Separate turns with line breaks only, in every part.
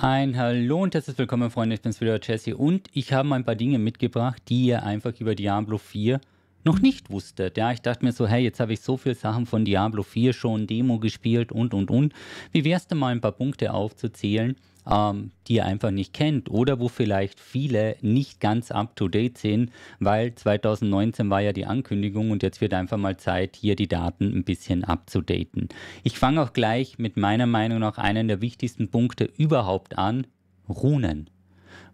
Ein Hallo und herzlich willkommen, Freunde. Ich bin's wieder, Jesse. Und ich habe ein paar Dinge mitgebracht, die ihr einfach über Diablo 4 noch nicht wusstet. Ja, ich dachte mir so, hey, jetzt habe ich so viele Sachen von Diablo 4 schon, Demo gespielt und, und, und. Wie wär's denn mal ein paar Punkte aufzuzählen, ähm, die ihr einfach nicht kennt oder wo vielleicht viele nicht ganz up-to-date sind, weil 2019 war ja die Ankündigung und jetzt wird einfach mal Zeit, hier die Daten ein bisschen abzudaten. Ich fange auch gleich mit meiner Meinung nach einen der wichtigsten Punkte überhaupt an, Runen.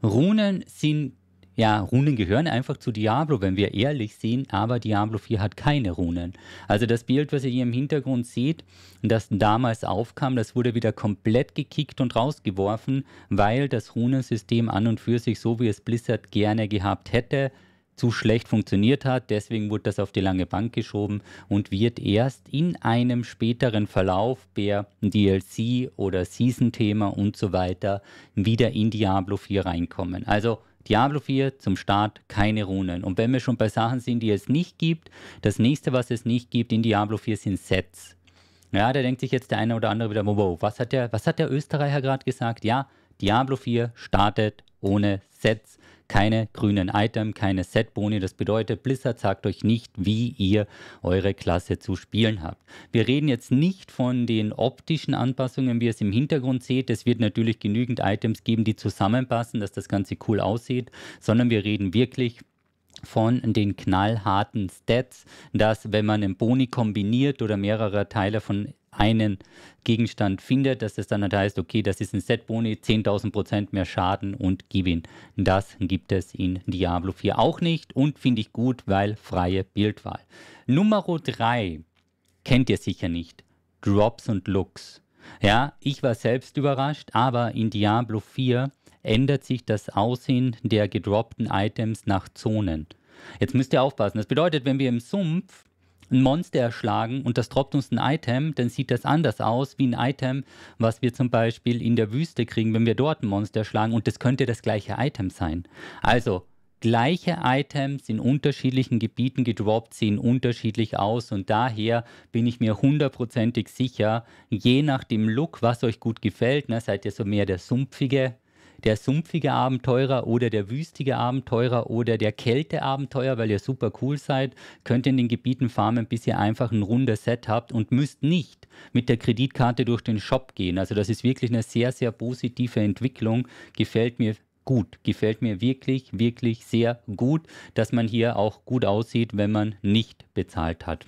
Runen sind ja, Runen gehören einfach zu Diablo, wenn wir ehrlich sind, aber Diablo 4 hat keine Runen. Also das Bild, was ihr hier im Hintergrund seht, das damals aufkam, das wurde wieder komplett gekickt und rausgeworfen, weil das Runensystem an und für sich, so wie es Blizzard gerne gehabt hätte, zu schlecht funktioniert hat. Deswegen wurde das auf die lange Bank geschoben und wird erst in einem späteren Verlauf per DLC oder Season-Thema und so weiter wieder in Diablo 4 reinkommen. Also Diablo 4 zum Start keine Runen. Und wenn wir schon bei Sachen sind, die es nicht gibt, das nächste, was es nicht gibt in Diablo 4 sind Sets. Ja, da denkt sich jetzt der eine oder andere wieder, wow, was hat der, was hat der Österreicher gerade gesagt? Ja, Diablo 4 startet ohne Sets keine grünen Item, keine Setboni. Das bedeutet, Blizzard sagt euch nicht, wie ihr eure Klasse zu spielen habt. Wir reden jetzt nicht von den optischen Anpassungen, wie ihr es im Hintergrund seht. Es wird natürlich genügend Items geben, die zusammenpassen, dass das Ganze cool aussieht, sondern wir reden wirklich von den knallharten Stats, dass wenn man einen Boni kombiniert oder mehrere Teile von einen Gegenstand findet, dass es dann halt heißt, okay, das ist ein Set-Boni, 10.000 mehr Schaden und gib ihn. Das gibt es in Diablo 4 auch nicht und finde ich gut, weil freie Bildwahl. Nummer 3 kennt ihr sicher nicht. Drops und Looks. Ja, ich war selbst überrascht, aber in Diablo 4 ändert sich das Aussehen der gedroppten Items nach Zonen. Jetzt müsst ihr aufpassen. Das bedeutet, wenn wir im Sumpf ein Monster erschlagen und das droppt uns ein Item, dann sieht das anders aus wie ein Item, was wir zum Beispiel in der Wüste kriegen, wenn wir dort ein Monster erschlagen und das könnte das gleiche Item sein. Also gleiche Items in unterschiedlichen Gebieten gedroppt sehen unterschiedlich aus und daher bin ich mir hundertprozentig sicher, je nach dem Look, was euch gut gefällt, ne, seid ihr so mehr der sumpfige der sumpfige Abenteurer oder der wüstige Abenteurer oder der Kälteabenteurer, weil ihr super cool seid, könnt in den Gebieten farmen, bis ihr einfach ein runder Set habt und müsst nicht mit der Kreditkarte durch den Shop gehen. Also das ist wirklich eine sehr, sehr positive Entwicklung. Gefällt mir gut. Gefällt mir wirklich, wirklich sehr gut, dass man hier auch gut aussieht, wenn man nicht bezahlt hat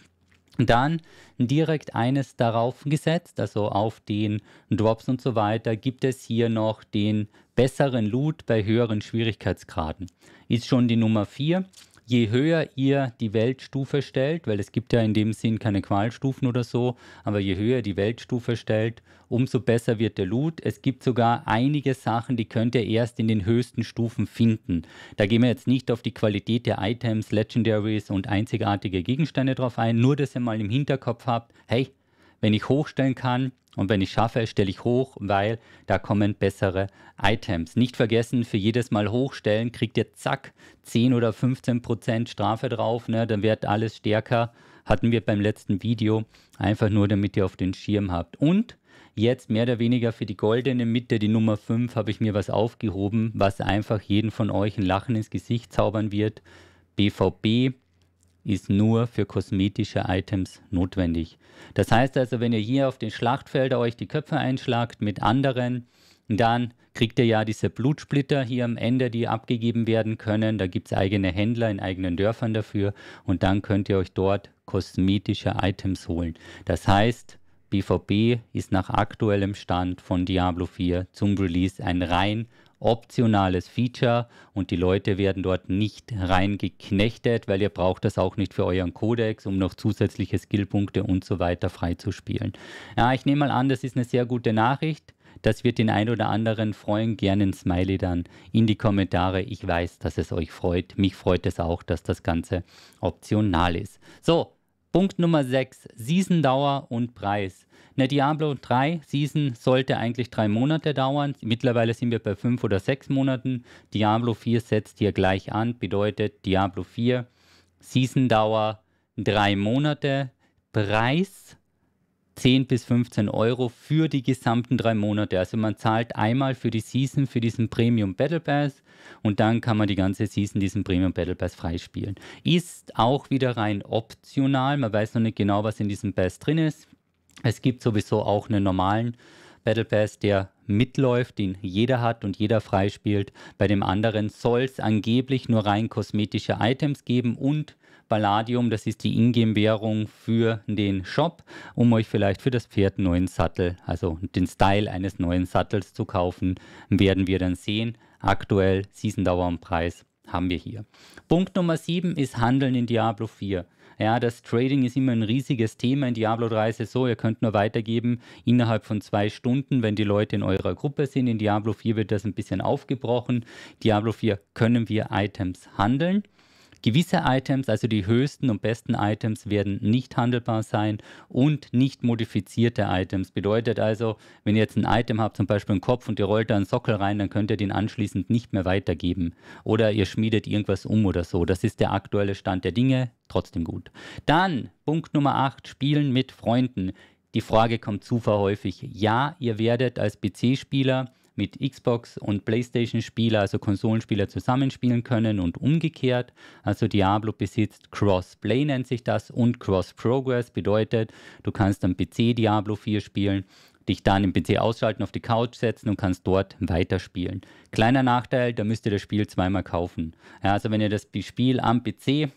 dann direkt eines darauf gesetzt, also auf den Drops und so weiter, gibt es hier noch den besseren Loot bei höheren Schwierigkeitsgraden. Ist schon die Nummer 4 je höher ihr die Weltstufe stellt, weil es gibt ja in dem Sinn keine Qualstufen oder so, aber je höher die Weltstufe stellt, umso besser wird der Loot. Es gibt sogar einige Sachen, die könnt ihr erst in den höchsten Stufen finden. Da gehen wir jetzt nicht auf die Qualität der Items, Legendaries und einzigartige Gegenstände drauf ein, nur dass ihr mal im Hinterkopf habt, hey, wenn ich hochstellen kann und wenn ich schaffe, stelle ich hoch, weil da kommen bessere Items. Nicht vergessen, für jedes Mal hochstellen kriegt ihr zack 10 oder 15 Prozent Strafe drauf. Ne? Dann wird alles stärker. Hatten wir beim letzten Video. Einfach nur, damit ihr auf den Schirm habt. Und jetzt mehr oder weniger für die goldene Mitte, die Nummer 5, habe ich mir was aufgehoben, was einfach jeden von euch ein Lachen ins Gesicht zaubern wird. BVB ist nur für kosmetische Items notwendig. Das heißt also, wenn ihr hier auf den Schlachtfelder euch die Köpfe einschlagt mit anderen, dann kriegt ihr ja diese Blutsplitter hier am Ende, die abgegeben werden können. Da gibt es eigene Händler in eigenen Dörfern dafür und dann könnt ihr euch dort kosmetische Items holen. Das heißt, BVB ist nach aktuellem Stand von Diablo 4 zum Release ein rein optionales Feature und die Leute werden dort nicht reingeknechtet, weil ihr braucht das auch nicht für euren Codex, um noch zusätzliche Skillpunkte und so weiter freizuspielen. Ja, ich nehme mal an, das ist eine sehr gute Nachricht. Das wird den einen oder anderen freuen. Gerne ein Smiley dann in die Kommentare. Ich weiß, dass es euch freut. Mich freut es auch, dass das Ganze optional ist. So, Punkt Nummer 6, Season-Dauer und Preis. Eine Diablo 3 Season sollte eigentlich drei Monate dauern. Mittlerweile sind wir bei fünf oder sechs Monaten. Diablo 4 setzt hier gleich an, bedeutet Diablo 4 Season-Dauer drei Monate. Preis 10 bis 15 Euro für die gesamten drei Monate. Also man zahlt einmal für die Season für diesen Premium Battle Pass und dann kann man die ganze Season diesen Premium Battle Pass freispielen. Ist auch wieder rein optional. Man weiß noch nicht genau, was in diesem Pass drin ist. Es gibt sowieso auch einen normalen Battle Pass, der mitläuft, den jeder hat und jeder freispielt. Bei dem anderen soll es angeblich nur rein kosmetische Items geben und Palladium, das ist die Ingame-Währung für den Shop, um euch vielleicht für das Pferd einen neuen Sattel, also den Style eines neuen Sattels zu kaufen, werden wir dann sehen. Aktuell Season-Dauer und Preis haben wir hier. Punkt Nummer 7 ist Handeln in Diablo 4. Ja, das Trading ist immer ein riesiges Thema in Diablo 3 ist es so, ihr könnt nur weitergeben innerhalb von zwei Stunden, wenn die Leute in eurer Gruppe sind. In Diablo 4 wird das ein bisschen aufgebrochen. Diablo 4 können wir Items handeln. Gewisse Items, also die höchsten und besten Items, werden nicht handelbar sein und nicht modifizierte Items. Bedeutet also, wenn ihr jetzt ein Item habt, zum Beispiel einen Kopf und ihr rollt da einen Sockel rein, dann könnt ihr den anschließend nicht mehr weitergeben. Oder ihr schmiedet irgendwas um oder so. Das ist der aktuelle Stand der Dinge. Trotzdem gut. Dann Punkt Nummer 8, Spielen mit Freunden. Die Frage kommt super häufig. Ja, ihr werdet als PC-Spieler mit Xbox und PlayStation-Spieler, also Konsolenspieler zusammenspielen können und umgekehrt. Also Diablo besitzt Crossplay nennt sich das und Cross Progress bedeutet, du kannst am PC Diablo 4 spielen dich dann im PC ausschalten, auf die Couch setzen und kannst dort weiterspielen. Kleiner Nachteil, da müsst ihr das Spiel zweimal kaufen. Ja, also wenn ihr das Spiel am PC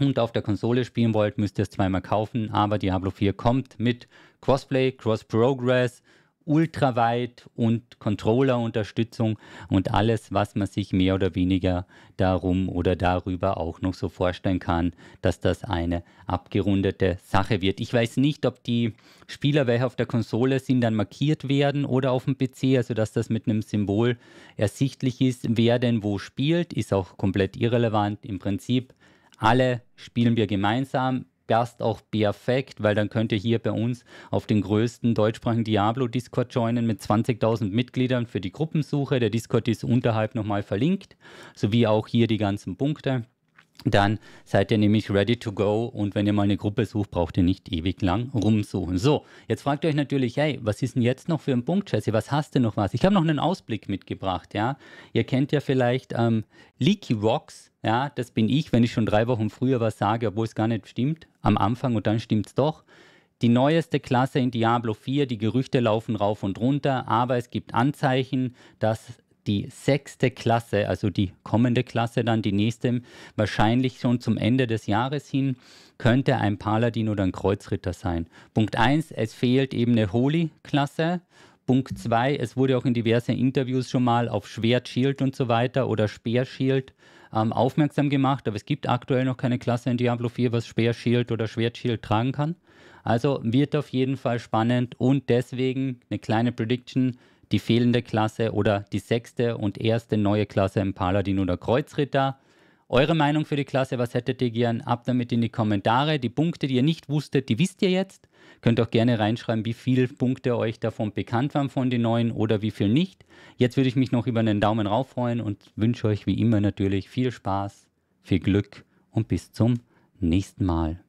und auf der Konsole spielen wollt, müsst ihr es zweimal kaufen. Aber Diablo 4 kommt mit Crossplay, Cross Progress, ultraweit und Controller-Unterstützung und alles, was man sich mehr oder weniger darum oder darüber auch noch so vorstellen kann, dass das eine abgerundete Sache wird. Ich weiß nicht, ob die Spieler, welche auf der Konsole sind, dann markiert werden oder auf dem PC, also dass das mit einem Symbol ersichtlich ist, wer denn wo spielt, ist auch komplett irrelevant. Im Prinzip alle spielen wir gemeinsam Gast auch perfekt, weil dann könnt ihr hier bei uns auf den größten deutschsprachigen Diablo-Discord joinen mit 20.000 Mitgliedern für die Gruppensuche. Der Discord ist unterhalb nochmal verlinkt, sowie auch hier die ganzen Punkte dann seid ihr nämlich ready to go und wenn ihr mal eine Gruppe sucht, braucht ihr nicht ewig lang rumsuchen. So, jetzt fragt ihr euch natürlich, hey, was ist denn jetzt noch für ein Punkt, Jesse? Was hast du noch was? Ich habe noch einen Ausblick mitgebracht, ja. Ihr kennt ja vielleicht ähm, Leaky Rocks, ja, das bin ich, wenn ich schon drei Wochen früher was sage, obwohl es gar nicht stimmt, am Anfang und dann stimmt es doch. Die neueste Klasse in Diablo 4, die Gerüchte laufen rauf und runter, aber es gibt Anzeichen, dass die sechste Klasse, also die kommende Klasse, dann die nächste, wahrscheinlich schon zum Ende des Jahres hin, könnte ein Paladin oder ein Kreuzritter sein. Punkt 1, es fehlt eben eine Holy-Klasse. Punkt 2, es wurde auch in diversen Interviews schon mal auf Schwert, Schild und so weiter oder Speerschild ähm, aufmerksam gemacht, aber es gibt aktuell noch keine Klasse in Diablo 4, was Speerschild oder Schwertschild tragen kann. Also wird auf jeden Fall spannend und deswegen eine kleine Prediction die fehlende Klasse oder die sechste und erste neue Klasse im Paladin oder Kreuzritter. Eure Meinung für die Klasse, was hättet ihr gern? Ab damit in die Kommentare. Die Punkte, die ihr nicht wusstet, die wisst ihr jetzt. Könnt auch gerne reinschreiben, wie viele Punkte euch davon bekannt waren von den neuen oder wie viel nicht. Jetzt würde ich mich noch über einen Daumen rauf freuen und wünsche euch wie immer natürlich viel Spaß, viel Glück und bis zum nächsten Mal.